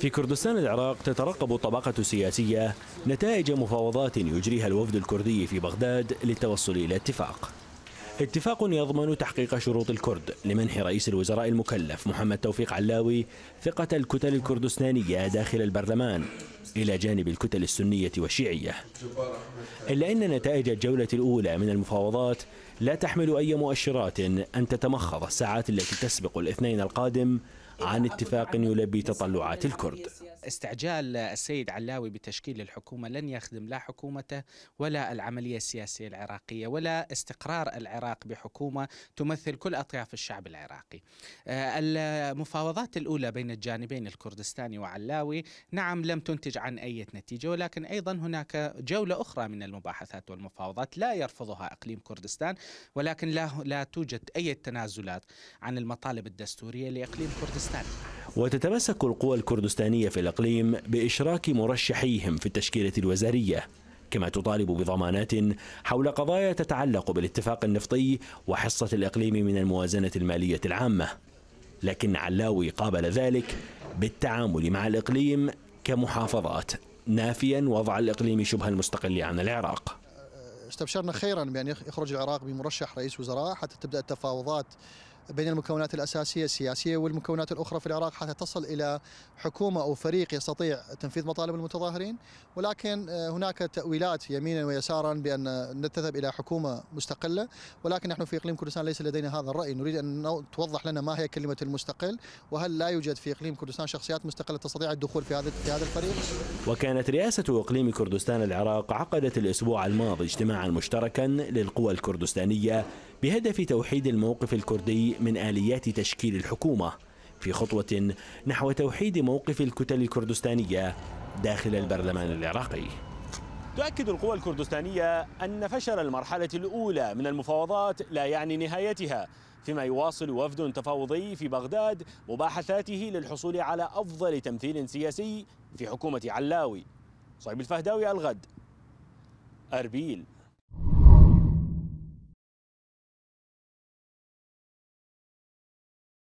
في كردستان العراق تترقب الطبقة السياسية نتائج مفاوضات يجريها الوفد الكردي في بغداد للتوصل إلى اتفاق اتفاق يضمن تحقيق شروط الكرد لمنح رئيس الوزراء المكلف محمد توفيق علاوي ثقة الكتل الكردستانية داخل البرلمان إلى جانب الكتل السنية والشيعية إلا أن نتائج الجولة الأولى من المفاوضات لا تحمل أي مؤشرات أن تتمخض الساعات التي تسبق الاثنين القادم عن اتفاق يلبي تطلعات الكرد استعجال السيد علاوي بتشكيل الحكومة لن يخدم لا حكومته ولا العملية السياسية العراقية ولا استقرار العراق بحكومة تمثل كل أطياف الشعب العراقي آه، المفاوضات الأولى بين الجانبين الكردستاني وعلاوي نعم لم تنتج عن أي نتيجة ولكن أيضا هناك جولة أخرى من المباحثات والمفاوضات لا يرفضها إقليم كردستان ولكن لا, لا توجد أي تنازلات عن المطالب الدستورية لإقليم كردستان كردستان وتتمسك القوى الكردستانية في الإقليم بإشراك مرشحيهم في التشكيلة الوزارية كما تطالب بضمانات حول قضايا تتعلق بالاتفاق النفطي وحصة الإقليم من الموازنة المالية العامة لكن علاوي قابل ذلك بالتعامل مع الإقليم كمحافظات نافيا وضع الإقليم شبه المستقل عن العراق استبشرنا خيرا بأن يخرج العراق بمرشح رئيس وزراء حتى تبدأ التفاوضات بين المكونات الأساسية السياسية والمكونات الأخرى في العراق حتى تصل إلى حكومة أو فريق يستطيع تنفيذ مطالب المتظاهرين ولكن آه، هناك تأويلات يمينا ويسارا بأن نذهب إلى حكومة مستقلة ولكن نحن في إقليم كردستان ليس لدينا هذا الرأي نريد أن توضح لنا ما هي كلمة المستقل وهل لا يوجد في إقليم كردستان شخصيات مستقلة تستطيع الدخول في هذا في هذا الفريق وكانت رئاسة إقليم كردستان العراق عقدت الأسبوع الماضي اجتماعا مشتركا للقوى الكردستانية بهدف توحيد الموقف الكردي من آليات تشكيل الحكومة في خطوة نحو توحيد موقف الكتل الكردستانية داخل البرلمان العراقي تؤكد القوى الكردستانية أن فشل المرحلة الأولى من المفاوضات لا يعني نهايتها فيما يواصل وفد تفاوضي في بغداد مباحثاته للحصول على أفضل تمثيل سياسي في حكومة علاوي صعيب الفهداوي الغد أربيل